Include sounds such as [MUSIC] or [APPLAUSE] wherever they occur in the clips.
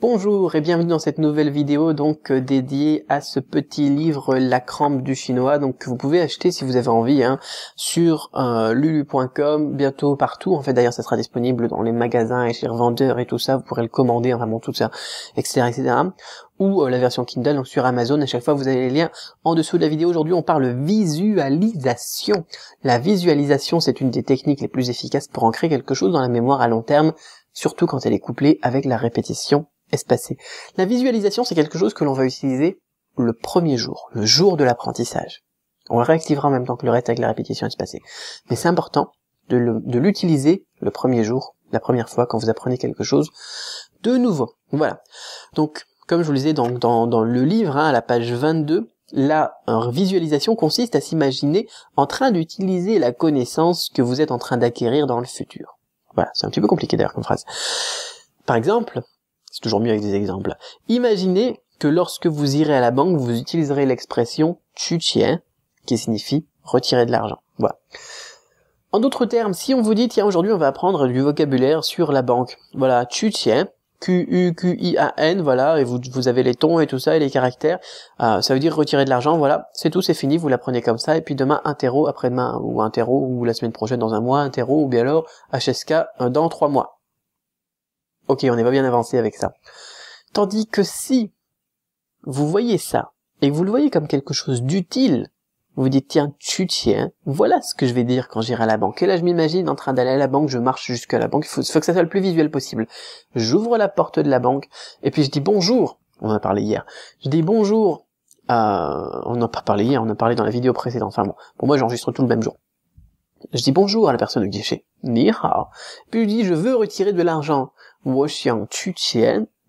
Bonjour et bienvenue dans cette nouvelle vidéo donc euh, dédiée à ce petit livre La crampe du chinois donc que vous pouvez acheter si vous avez envie hein, sur euh, lulu.com bientôt partout en fait d'ailleurs ça sera disponible dans les magasins et chez revendeurs et tout ça vous pourrez le commander enfin vraiment tout ça etc etc ou euh, la version Kindle donc sur Amazon à chaque fois vous avez les liens en dessous de la vidéo aujourd'hui on parle visualisation la visualisation c'est une des techniques les plus efficaces pour ancrer quelque chose dans la mémoire à long terme surtout quand elle est couplée avec la répétition espacé. La visualisation, c'est quelque chose que l'on va utiliser le premier jour, le jour de l'apprentissage. On réactivera en même temps que le reste avec la répétition espacée. Mais c'est important de l'utiliser le, premier jour, la première fois quand vous apprenez quelque chose de nouveau. Voilà. Donc, comme je vous le disais dans, le livre, hein, à la page 22, la euh, visualisation consiste à s'imaginer en train d'utiliser la connaissance que vous êtes en train d'acquérir dans le futur. Voilà, c'est un petit peu compliqué d'ailleurs comme phrase. Par exemple, c'est toujours mieux avec des exemples. Imaginez que lorsque vous irez à la banque, vous utiliserez l'expression tu qui signifie retirer de l'argent. Voilà. En d'autres termes, si on vous dit, tiens, aujourd'hui, on va apprendre du vocabulaire sur la banque. Voilà, tu tiens, Q-U-Q-I-A-N, voilà, et vous, vous avez les tons et tout ça, et les caractères. Euh, ça veut dire retirer de l'argent, voilà, c'est tout, c'est fini, vous l'apprenez comme ça, et puis demain, interro, après-demain, ou interro, ou la semaine prochaine dans un mois, interro, ou bien alors, HSK euh, dans trois mois ok, on n'est pas bien avancé avec ça. Tandis que si vous voyez ça, et que vous le voyez comme quelque chose d'utile, vous dites, tiens, tu tiens, voilà ce que je vais dire quand j'irai à la banque. Et là, je m'imagine en train d'aller à la banque, je marche jusqu'à la banque, il faut, que ça soit le plus visuel possible. J'ouvre la porte de la banque, et puis je dis bonjour, on en a parlé hier, je dis bonjour, euh, on en a pas parlé hier, on en a parlé dans la vidéo précédente, enfin bon, pour moi j'enregistre tout le même jour. Je dis bonjour à la personne au guichet, Puis je dis, je veux retirer de l'argent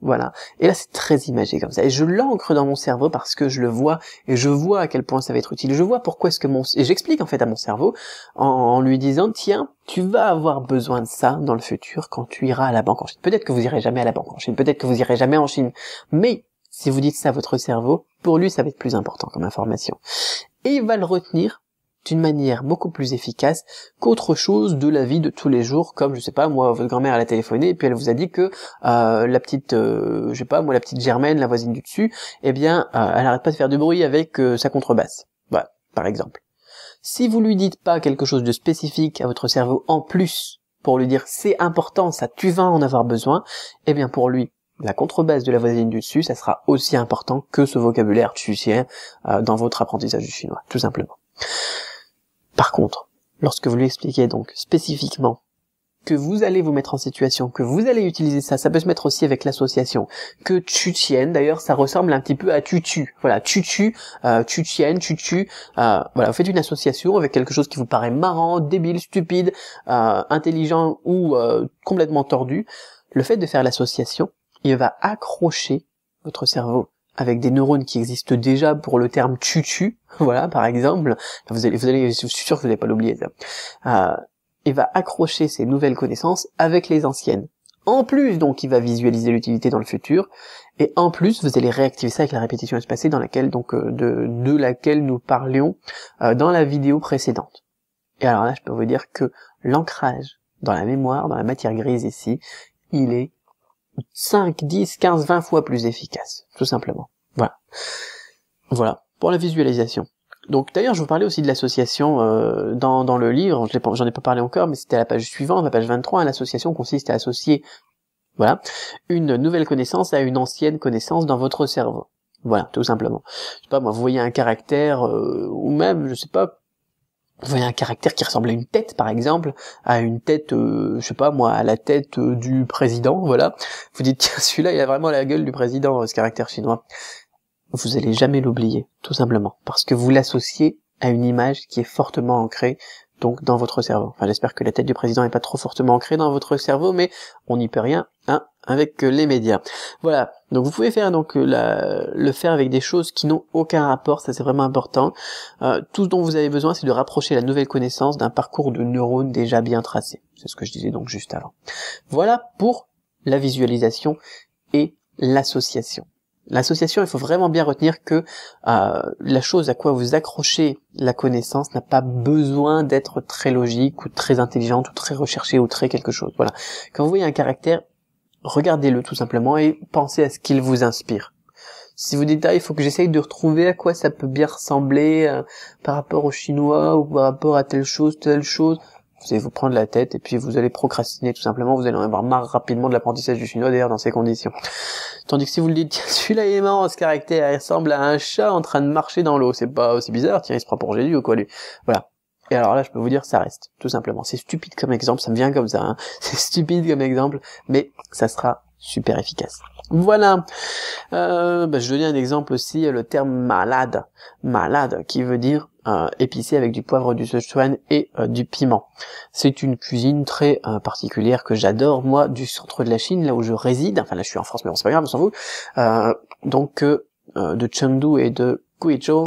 voilà. Et là, c'est très imagé comme ça. Et je l'ancre dans mon cerveau parce que je le vois et je vois à quel point ça va être utile. Je vois pourquoi est-ce que mon et j'explique en fait à mon cerveau en, lui disant tiens, tu vas avoir besoin de ça dans le futur quand tu iras à la banque en Chine. Peut-être que vous irez jamais à la banque en Chine. Peut-être que vous irez jamais en Chine. Mais si vous dites ça à votre cerveau, pour lui, ça va être plus important comme information. Et il va le retenir d'une manière beaucoup plus efficace qu'autre chose de la vie de tous les jours, comme je sais pas moi, votre grand-mère elle a téléphoné et puis elle vous a dit que euh, la petite, euh, je sais pas moi, la petite Germaine, la voisine du dessus, eh bien, euh, elle arrête pas de faire du bruit avec sa contrebasse, voilà, par exemple. Si vous lui dites pas quelque chose de spécifique à votre cerveau en plus pour lui dire c'est important, ça tu vas en avoir besoin, eh bien pour lui la contrebasse de la voisine du dessus, ça sera aussi important que ce vocabulaire tucien dans votre apprentissage du chinois, tout simplement. Par contre, lorsque vous lui expliquez donc spécifiquement que vous allez vous mettre en situation, que vous allez utiliser ça, ça peut se mettre aussi avec l'association, que tu tiennes, d'ailleurs ça ressemble un petit peu à tutu, voilà, tutu, euh, tu tiennes, tutu, euh, voilà, vous faites une association avec quelque chose qui vous paraît marrant, débile, stupide, euh, intelligent ou euh, complètement tordu, le fait de faire l'association, il va accrocher votre cerveau avec des neurones qui existent déjà pour le terme tutu, [LAUGHS] voilà, par exemple, vous allez, vous je suis sûr que vous n'allez pas l'oublier, ça, euh, va accrocher ses nouvelles connaissances avec les anciennes. En plus, donc, il va visualiser l'utilité dans le futur, et en plus, vous allez réactiver ça avec la répétition espacée dans laquelle, donc, euh, de, de laquelle nous parlions euh, dans la vidéo précédente. Et alors là, je peux vous dire que l'ancrage dans la mémoire, dans la matière grise ici, il est 5, 10, 15, 20 fois plus efficace, tout simplement. Voilà. Voilà, pour la visualisation. Donc d'ailleurs, je vous parlais aussi de l'association euh, dans, dans le livre, j'en ai pas parlé encore, mais c'était à la page suivante, la page 23, l'association consiste à associer voilà, une nouvelle connaissance à une ancienne connaissance dans votre cerveau. Voilà, tout simplement. Je sais pas, moi, vous voyez un caractère, euh, ou même, je sais pas, vous voyez un caractère qui ressemble à une tête, par exemple, à une tête, euh, je sais pas moi, à la tête euh, du président, voilà. Vous dites, [LAUGHS] tiens, celui-là, il a vraiment la gueule du président, euh, ce caractère chinois. Vous allez jamais l'oublier, tout simplement, parce que vous l'associez à une image qui est fortement ancrée donc dans votre cerveau. Enfin, j'espère que la tête du président n'est pas trop fortement ancrée dans votre cerveau, mais on n'y peut rien. Hein, avec euh, les médias. Voilà. Donc vous pouvez faire donc euh, le faire avec des choses qui n'ont aucun rapport, ça c'est vraiment important. Euh, tout ce dont vous avez besoin, c'est de rapprocher la nouvelle connaissance d'un parcours de neurones déjà bien tracé. C'est ce que je disais donc juste avant. Voilà pour la visualisation et l'association. L'association, il faut vraiment bien retenir que la chose à quoi vous accrochez la connaissance n'a pas besoin d'être très logique ou très intelligente ou très recherchée ou très quelque chose. Voilà. Quand vous voyez un caractère, regardez-le tout simplement et pensez à ce qu'il vous inspire. Si vous dites ah il faut que j'essaye de retrouver à quoi ça peut bien ressembler euh, par rapport au Chinois ou par rapport à telle chose, telle chose, vous allez vous prendre la tête et puis vous allez procrastiner tout simplement, vous allez en avoir marre rapidement de l'apprentissage du chinois d'ailleurs dans ces conditions. Tandis que si vous le dites, [LAUGHS] tiens, celui-là est marrant, ce caractère, il ressemble à un chat en train de marcher dans l'eau, c'est pas aussi bizarre, tiens, il se prend pour Jésus ou quoi lui. Voilà. Et alors là, je peux vous dire, ça reste, tout simplement. C'est stupide comme exemple, ça me vient comme ça. Hein. [LAUGHS] C'est stupide comme exemple, mais ça sera super efficace. Voilà. Euh, bah, je donnais un exemple aussi, le terme malade. Malade, qui veut dire euh, épicé avec du poivre, du Sichuan et euh, du piment. C'est une cuisine très euh, particulière que j'adore, moi, du centre de la Chine, là où je réside. Enfin, là, je suis en France, mais bon, c'est pas grave, sans vous. Euh, donc, de Chengdu et de Guizhou,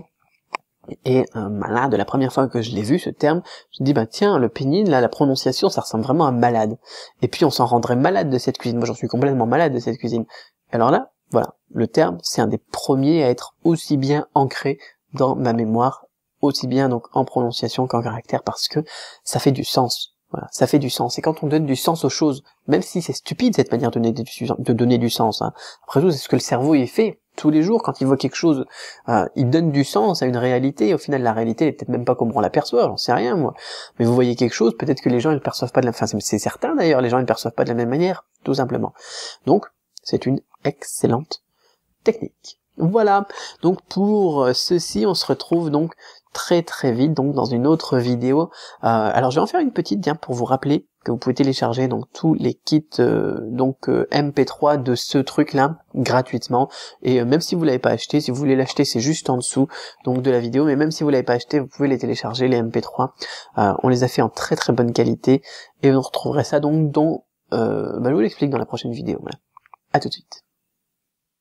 et euh, malade, la première fois que je l'ai vu ce terme, je me dis bah tiens, le pénine, là, la prononciation, ça ressemble vraiment à malade. Et puis on s'en rendrait malade de cette cuisine. Moi j'en suis complètement malade de cette cuisine. Alors là, voilà, le terme, c'est un des premiers à être aussi bien ancré dans ma mémoire, aussi bien donc en prononciation qu'en caractère, parce que ça fait du sens. Voilà, ça fait du sens. Et quand on donne du sens aux choses, même si c'est stupide cette manière de donner du, sens, hein, après tout, c'est ce que le cerveau y fait tous les jours quand il voit quelque chose. Euh, il donne du sens à une réalité. Au final, la réalité, n'est peut-être même pas comme on l'aperçoit. J'en sais rien moi. Mais vous voyez quelque chose, peut-être que les gens ne perçoivent pas de la. Enfin, c'est certain d'ailleurs, les gens ne perçoivent pas de la même manière, tout simplement. Donc, c'est une excellente technique. Voilà, donc pour euh, ceci, on se retrouve donc très très vite donc dans une autre vidéo. Euh, alors je vais en faire une petite bien pour vous rappeler que vous pouvez télécharger donc tous les kits euh, donc MP3 de ce truc là gratuitement et même si vous l'avez pas acheté, si vous voulez l'acheter c'est juste en dessous donc de la vidéo mais même si vous l'avez pas acheté vous pouvez les télécharger les MP3. on les a fait en très très bonne qualité et vous retrouverez ça donc dans bah, je vous l'explique dans la prochaine vidéo. Voilà. À tout de suite.